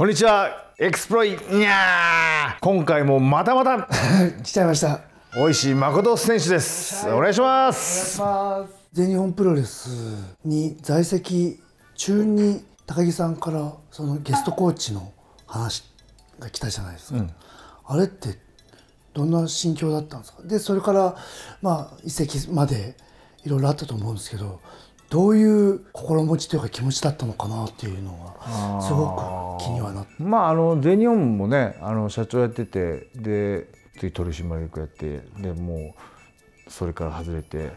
こんにちはエクスプロイにゃー今回もまたまた 来ちゃいました大石誠選手ですお願いします全日本プロレスに在籍中に高木さんからそのゲストコーチの話が来たじゃないですか、うん、あれってどんな心境だったんですかでそれからまあ移籍までいろいろあったと思うんですけどどういう心持ちというか気持ちだったのかなっていうのはすごく気にはなってまああの全日本もねあの社長やっててで次取締役やってでもうそれから外れて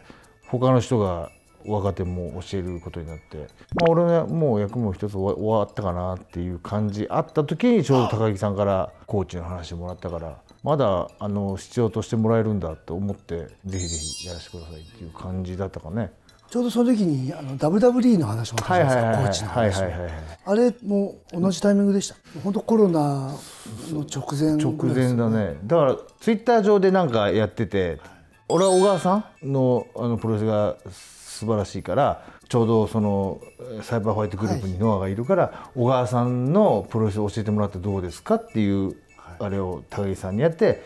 他の人が若手も教えることになって、まあ、俺はもう役も一つ終わったかなっていう感じあった時にちょうど高木さんからコーチの話もらったからまだあの必要としてもらえるんだと思ってぜひぜひやらせてくださいっていう感じだったかね。ちょうどその時にあの WWE の話もあたじですコーチの話も、あれも同じタイミングでした、うん、本当コロナの直前、ね、直前だねだからツイッター上で何かやってて俺は小川さんのあのプロレスが素晴らしいからちょうどそのサイバーホワイトグループにノアがいるから、はい、小川さんのプロレスを教えてもらってどうですかっていう、あれを高木さんにやって。はい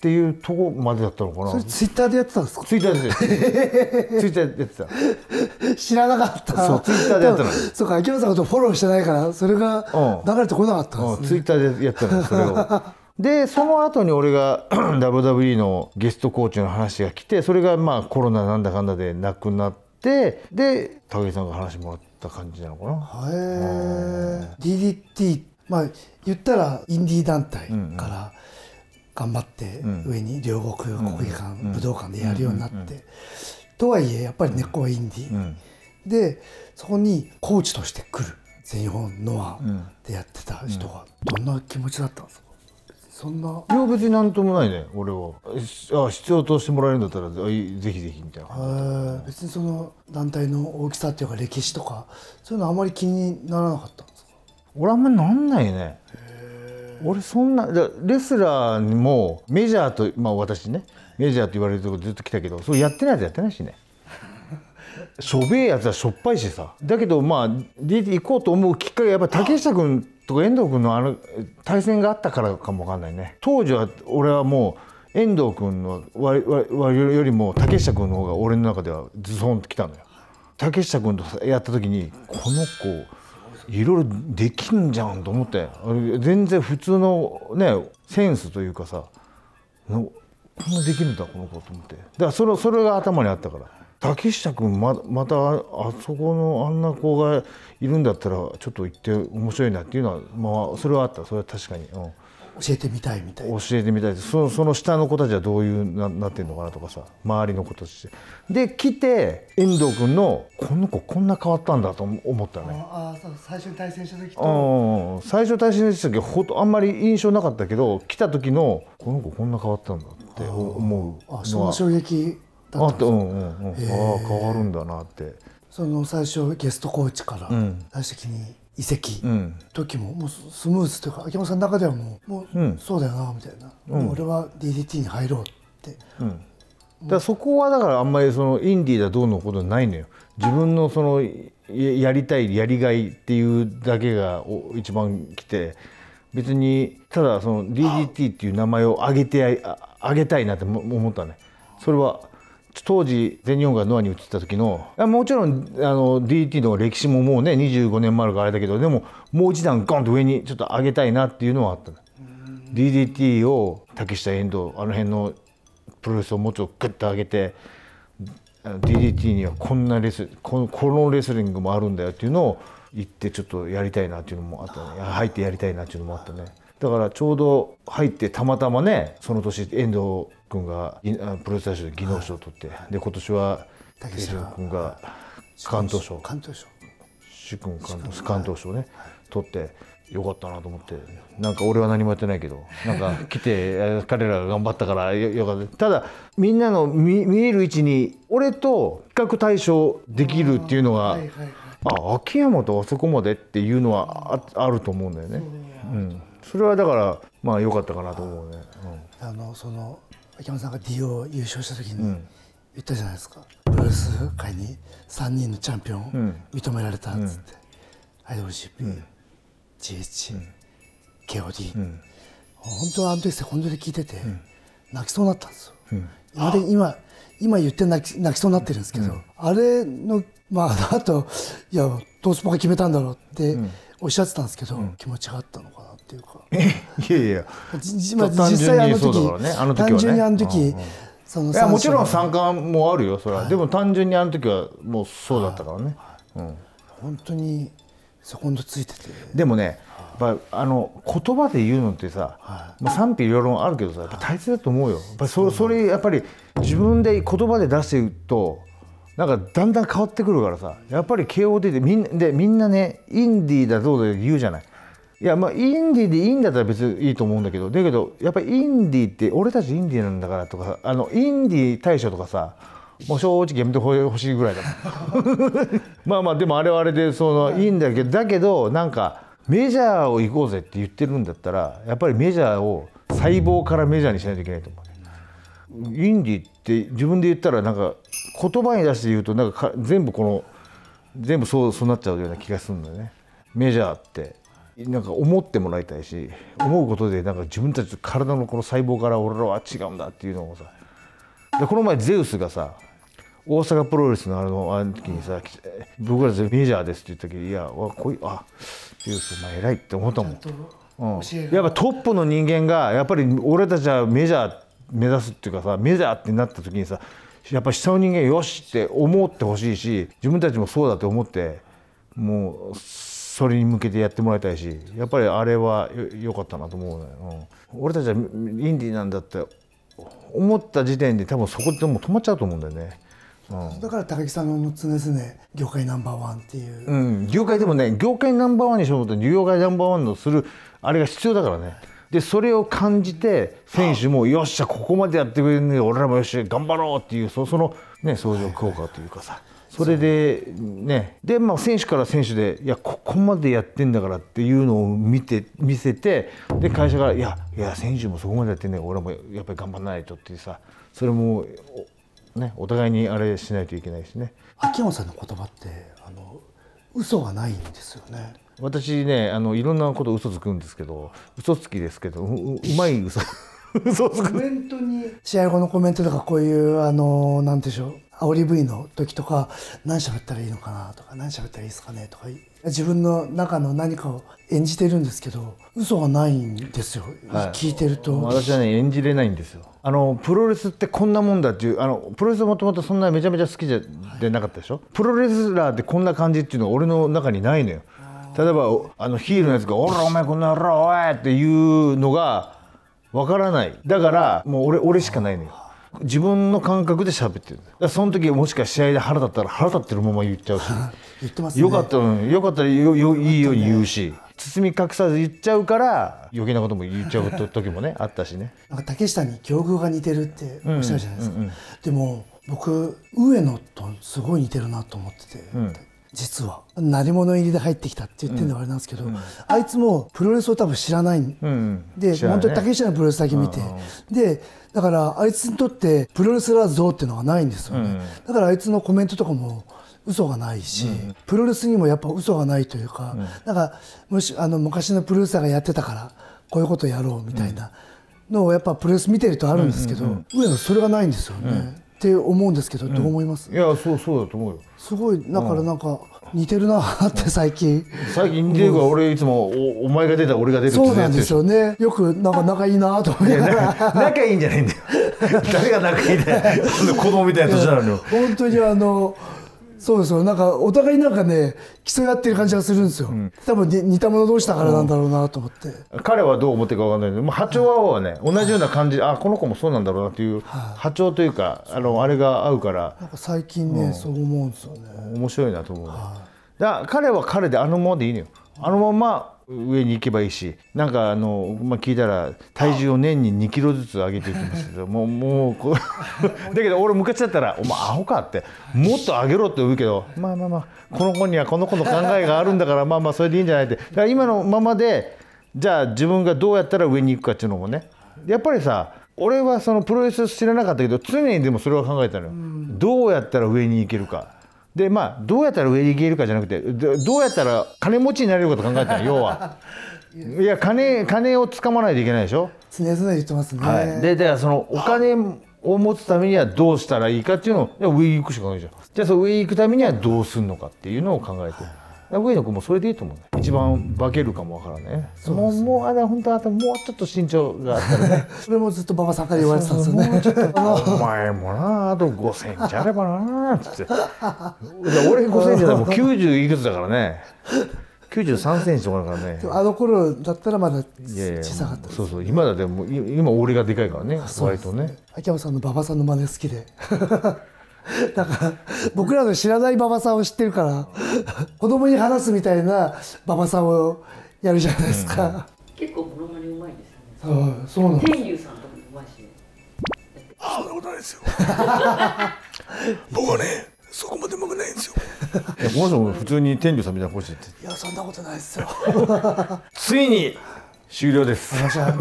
っていうとこまでだったのかなそれツイッターでやってたんですかツイッターで ツイッターでやってた知らなかったそうツイッターでやったのそうか秋山さんのことフォローしてないからそれが流れてこなかったんですね、ねうん、ツイッターでやってたのそれを でその後に俺が WWE のゲストコーチの話が来てそれがまあコロナなんだかんだでなくなってで高木さんが話もらった感じなのかなへえ DDT まあ言ったらインディー団体から、うんうん頑張って上に両国国技館、武道館でやるようになって、とはいえやっぱり根っこはインディー、でそこにコーチとして来る全日本ノアでやってた人がどんな気持ちだったんですかそんな。いや別になんともないね、俺は。あ必要としてもらえるんだったら、ぜひぜひみたいな別にその団体の大きさっていうか歴史とか、そういうのあまり気にならなかったんですか俺あんまりなんないね。俺そんなレスラーもメジャーとまあ私ねメジャーと言われるとこずっと来たけどそうやってないやつやってないしねしょべえやつはしょっぱいしさだけどまあ出て行こうと思うきっかけやっぱ竹下君とか遠藤君のあの対戦があったからかもわかんないね当時は俺はもう遠藤君の割よりも竹下君の方が俺の中ではズソンときたのよ竹下君とやった時にこの子いろいろできんじゃんと思って全然普通のねセンスというかさこんなできるんだこの子と思ってだからそれそれが頭にあったから竹下君ままたあそこのあんな子がいるんだったらちょっと行って面白いなっていうのはまあそれはあったそれは確かに、うん、教えてみたいみたい教えてみたいそのその下の子たちはどういうななってんのかなとかさ周りの子たちで来て遠藤君のこの子こんな変わったんだと思ったねああそう最初に対戦した時と最初対戦した時ほとあんまり印象なかったけど来た時のこの子こんな変わったんだって思うああその衝撃だったあ、うんうんうん、あ変わるんだなってその最初ゲストコーチから最た的に移籍時も,、もうスムーズというか秋山さんの中ではもうもうそうだよなみたいな、うん、俺は DDT に入ろうって、うん、だそこはだからあんまりそのインディーだどうのことないのよ自分のそのやりたいやりがいっていうだけが一番きて別にただその DDT っていう名前を上げてあげたいなって思ったねそれは当時全日本がノアに移った時のもちろんあの DT の歴史ももうね25年もあるからあれだけどでももう一段ガンと上にちょっと上げたいなっていうのはあった DDT を竹下遠藤あの辺のプロレスをもうちょっとグッと上げて DDT にはこんなレスこのこのレスリングもあるんだよっていうのを言ってちょっとやりたいなっていうのもあったね入ってやりたいなっていうのもあったね。だからちょうど入ってたまたまねその年遠藤君がプロレス大賞で技能賞を取って、はい、で今年は武志君が関東賞関東賞主君関東関東賞ね、はい、取ってよかったなと思ってなんか俺は何もやってないけどなんか来て 彼らが頑張ったからよかったただみんなの見見える位置に俺と比較対象できるっていうのが、あ、はいはい、秋山とあそこまでっていうのはああると思うんだよね。うんそれはだからまあ良かったかなと思うね、うん、あのその秋山さんが D o 優勝した時に言ったじゃないですか、ブルース界に3人のチャンピオン認められたっつって、IWGP、うん、GH、うん、KOD、うん、本当はあの時セコンドで聞いてて、泣きそうになったんですよ、今今今言って泣き泣きそうになってるんですけど、あれのまああといやどうスポが決めたんだろうって、おっしゃってたんですけど、うん、気持ちがあったのかなっていうか いやいや実際あの時、ね、あの時、ね、単純にあの時、うんうんそのいやもちろん三冠もあるよそれは、はい、でも単純にあの時はもうそうだったからね、はいうん、本当にそこンドついててでもね、はい、やっぱあの言葉で言うのってさ、はい、まあ、賛否両論あるけどさやっぱ大切だと思うよやっぱそそれやっぱり自分で言葉で出して言うとなんかだんだん変わってくるからさやっぱり k o d ってみんでみんなねインディーだぞで言うじゃないいやまあインディーでいいんだったら別にいいと思うんだけどだけどやっぱりインディーって俺たちインディーなんだからとかあのインディー大将とかさもう正直やめてほしいぐらいだ まあまあでもあれはあれでそのいいんだけどだけどなんかメジャーを行こうぜって言ってるんだったらやっぱりメジャーを細胞からメジャーにしないといけないと思う、インディーって自分で言ったらなんか言葉に出して言うとなんか全部この全部そうそうなっちゃうような気がするんだよねメジャーってなんか思ってもらいたいし思うことでなんか自分たちの体のこの細胞から俺らは違うんだっていうのをさでこの前ゼウスがさ大阪プロレスのあのあの時にさ「僕らメジャーです」って言った時いやわこいあゼウスお前偉いって思ったもん、うん、やっぱトップの人間がやっぱり俺たちはメジャー目指すっていうかさメジャーってなった時にさやっぱ下の人間よしって思ってほしいし自分たちもそうだと思ってもうそれに向けてやってもらいたいしやっぱりあれは良かったなと思うね、うん、俺たちはインディーなんだって思った時点で多分そこでもう止まっちゃうと思うんだよね。うん、だから高木さんの常々、ね、業界ナンバーワンっていう、うん、業界でもね業界ナンバーワンにしようと思った需要界ナンバーワンのするあれが必要だからね。でそれを感じて選手もよっしゃここまでやってくれるので俺らもよっしゃ頑張ろうっていうそのね相乗効果というかさそれでねでまあ選手から選手でいやここまでやってんだからっていうのを見て見せてで会社からいやいや選手もそこまでやってんだから俺もやっぱり頑張らないとっていうさそれもねお互いにあれしないといけないしね。秋山さんの言葉って嘘はないんですよね私ねあのいろんなこと嘘つくんですけど嘘つきですけどうまい嘘 嘘つくコメントに試合後のコメントとかこういうあのなんでしょう煽り V の時とか何喋ったらいいのかなとか何喋ったらいいですかねとか自分の中の何かを演じてるんですけど嘘はないんですよ、はい、聞いてると私はね演じれないんですよあのプロレスってこんなもんだっていうあのプロレスもともとそんなめちゃめちゃ好きじゃ、はい、でなかったでしょプロレスラーってこんな感じっていうのは俺の中にないのよ例えばあのヒールのやつが「おらお前こんなあら、おい!」っていうのがわからないだからもう俺俺しかないのよ自分の感覚で喋ってるその時もしか試合で腹立ったら腹立ってるまま言っちゃうし 言ってます、ね、よかったよかったらよよいいように言うし、包み隠さず言っちゃうから余計なことも言っちゃう時もねあったしねなんか竹下に境遇が似てるっておっしゃるじゃないですか、うんうんうん、でも僕上野とすごい似てるなと思ってて、うん実は何者入りで入ってきたって言ってるのはあれなんですけど、うん、あいつもプロレスを多分知らない、うん、で、ね、本当に竹下のプロレスだけ見て、うん、でだからあいつにとってプロレスラー像っていうのはないんですよね、だからあいつのコメントとかも嘘がないし、プロレスにもやっぱ嘘がないというか、なんかもしあの昔のプロレスラーがやってたからこういうことやろうみたいなのをやっぱプロレス見てるとあるんですけど、上野それがないんですよね。って思うんですけど、どう思います、うん、いやそうそうだと思うよすごいだからなんか、似てるなって 最近最近似てるから俺いつもおお前が出た俺が出るってそうなんですよねよくなんか仲いいなと思いながら。仲いいんじゃないんだよ誰が仲いいんだよ 子供みたいな年なのよ本当にあのそうですよなんかお互いなんかね競い合ってる感じがするんですよ、うん、多分似た者同士だからなんだろうなと思って、彼はどう思ってるか分かんないけど、まあ、波長ははね、同じような感じであこの子もそうなんだろうなっていう波長というか、あのあれが合うからなんか最近ね、うん、そう思うんですよね面白いなと思う、だ彼は彼であのままでいいのよあのまま上に行けばいいしなんかあの、まあ、聞いたら体重を年に2キロずつ上げていってますけどもうもうこう だけど俺昔だったら「お前アホか」って「もっと上げろ」って言うけどまあまあまあこの子にはこの子の考えがあるんだからまあまあそれでいいんじゃないってだから今のままでじゃあ自分がどうやったら上に行くかっていうのもねやっぱりさ俺はそのプロレス知らなかったけど常にでもそれは考えたのよ、どうやったら上に行けるか。でまあどうやったら上に行けるかじゃなくてどうやったら金持ちになれること考えたら 要はいや金金をつかまないといけないでしょ常々言ってますね、はい、ででそのお金を持つためにはどうしたらいいかっていうのを上行くしかないじゃんじゃあその上に行くためにはどうするのかっていうのを考えてる。名古屋もそれでいいと思う、ね、一番化けるかもわからね、もうもうあれ本当あもうちょっと身長があったらね それもずっと馬場さんから言われてたんですよね お前もなあと5センチあればなっつって俺5センチだもう90いくつだからね93センチとかだからねあの頃だったらまだ小さかったそうそう今だってもう今俺がでかいからね割とね秋山さんの馬場さんの真似好きでだ から僕らの知らない馬場さんを知ってるから子供に話すみたいな馬場さんをやるじゃないですか、うん、結構モのマネうまいですよねそうなん天竜さんとかもうまいしああそんなことないですよ 僕はねそこまでうまくないんですよ いやこの人も普通に天竜さんみたいな星っていやそんなことないですよついに終了です。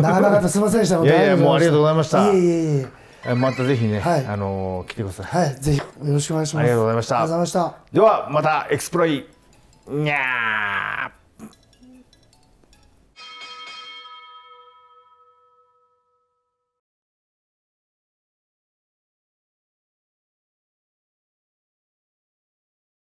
なかなかすみませんでした。いやいやもうありがとうございました。いえいえいえ。またぜひね、はい、あの来てください。はい、ぜひよろしくお願いします。ありがとうございました。ありがとうございました。ではまたエクスプロイ。にゃー。